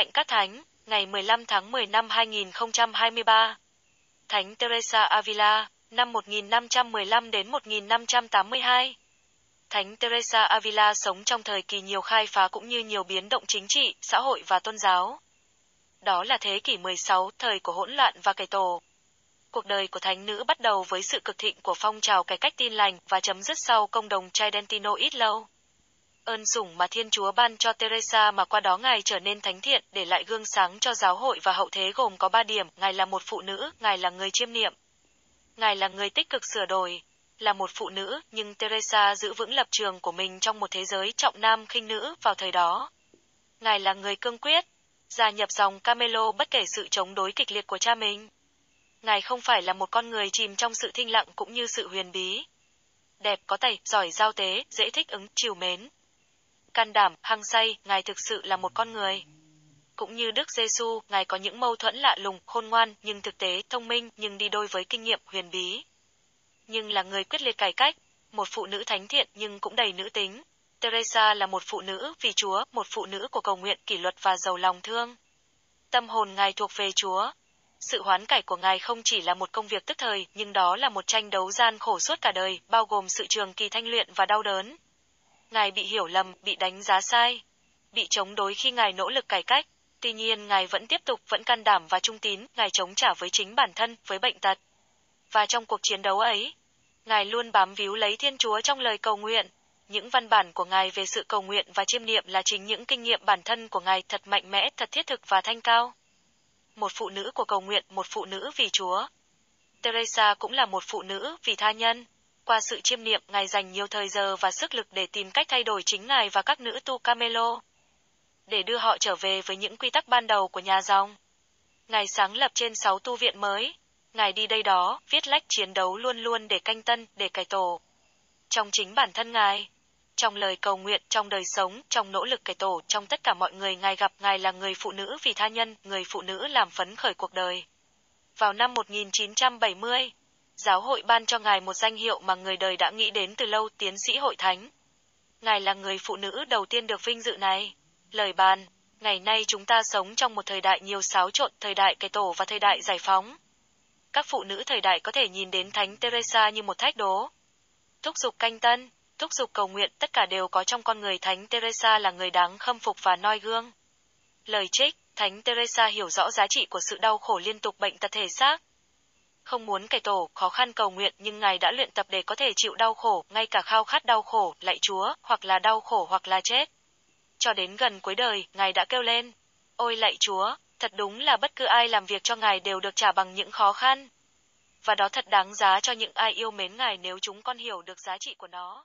Hạnh Các Thánh, ngày 15 tháng 10 năm 2023. Thánh Teresa Avila, năm 1515 đến 1582. Thánh Teresa Avila sống trong thời kỳ nhiều khai phá cũng như nhiều biến động chính trị, xã hội và tôn giáo. Đó là thế kỷ 16, thời của hỗn loạn và cải tổ. Cuộc đời của thánh nữ bắt đầu với sự cực thịnh của phong trào cải cách tin lành và chấm dứt sau công đồng Tridentino ít lâu ơn sủng mà Thiên Chúa ban cho Teresa mà qua đó ngài trở nên thánh thiện, để lại gương sáng cho giáo hội và hậu thế gồm có ba điểm, ngài là một phụ nữ, ngài là người chiêm niệm. Ngài là người tích cực sửa đổi, là một phụ nữ, nhưng Teresa giữ vững lập trường của mình trong một thế giới trọng nam khinh nữ vào thời đó. Ngài là người cương quyết, gia nhập dòng Camelo bất kể sự chống đối kịch liệt của cha mình. Ngài không phải là một con người chìm trong sự thinh lặng cũng như sự huyền bí. Đẹp có tài, giỏi giao tế, dễ thích ứng, chiều mến, can đảm, hăng say, ngài thực sự là một con người. Cũng như Đức Giêsu, ngài có những mâu thuẫn lạ lùng, khôn ngoan nhưng thực tế, thông minh nhưng đi đôi với kinh nghiệm huyền bí. Nhưng là người quyết liệt cải cách, một phụ nữ thánh thiện nhưng cũng đầy nữ tính. Teresa là một phụ nữ vì Chúa, một phụ nữ của cầu nguyện, kỷ luật và giàu lòng thương. Tâm hồn ngài thuộc về Chúa. Sự hoán cải của ngài không chỉ là một công việc tức thời, nhưng đó là một tranh đấu gian khổ suốt cả đời, bao gồm sự trường kỳ thanh luyện và đau đớn, ngài bị hiểu lầm, bị đánh giá sai, bị chống đối khi ngài nỗ lực cải cách. Tuy nhiên ngài vẫn tiếp tục vẫn can đảm và trung tín, ngài chống trả với chính bản thân, với bệnh tật. Và trong cuộc chiến đấu ấy, ngài luôn bám víu lấy Thiên Chúa trong lời cầu nguyện. Những văn bản của ngài về sự cầu nguyện và chiêm niệm là chính những kinh nghiệm bản thân của ngài thật mạnh mẽ, thật thiết thực và thanh cao. Một phụ nữ của cầu nguyện, một phụ nữ vì Chúa. Teresa cũng là một phụ nữ vì tha nhân. Qua sự chiêm niệm, Ngài dành nhiều thời giờ và sức lực để tìm cách thay đổi chính Ngài và các nữ tu Camelo. Để đưa họ trở về với những quy tắc ban đầu của nhà dòng. Ngài sáng lập trên sáu tu viện mới. Ngài đi đây đó, viết lách chiến đấu luôn luôn để canh tân, để cải tổ. Trong chính bản thân Ngài, trong lời cầu nguyện, trong đời sống, trong nỗ lực cải tổ, trong tất cả mọi người Ngài gặp Ngài là người phụ nữ vì tha nhân, người phụ nữ làm phấn khởi cuộc đời. Vào năm 1970, giáo hội ban cho ngài một danh hiệu mà người đời đã nghĩ đến từ lâu tiến sĩ hội thánh. Ngài là người phụ nữ đầu tiên được vinh dự này. Lời bàn, ngày nay chúng ta sống trong một thời đại nhiều xáo trộn, thời đại cải tổ và thời đại giải phóng. Các phụ nữ thời đại có thể nhìn đến Thánh Teresa như một thách đố. Thúc giục canh tân, thúc giục cầu nguyện tất cả đều có trong con người Thánh Teresa là người đáng khâm phục và noi gương. Lời trích, Thánh Teresa hiểu rõ giá trị của sự đau khổ liên tục bệnh tật thể xác, không muốn kẻ tổ, khó khăn cầu nguyện nhưng Ngài đã luyện tập để có thể chịu đau khổ, ngay cả khao khát đau khổ, lạy Chúa, hoặc là đau khổ hoặc là chết. Cho đến gần cuối đời, Ngài đã kêu lên, ôi lạy Chúa, thật đúng là bất cứ ai làm việc cho Ngài đều được trả bằng những khó khăn. Và đó thật đáng giá cho những ai yêu mến Ngài nếu chúng con hiểu được giá trị của nó.